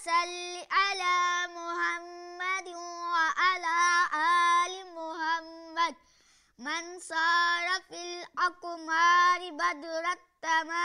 فصل على محمد وعلى آل محمد من صار في الأقمار بدر التمام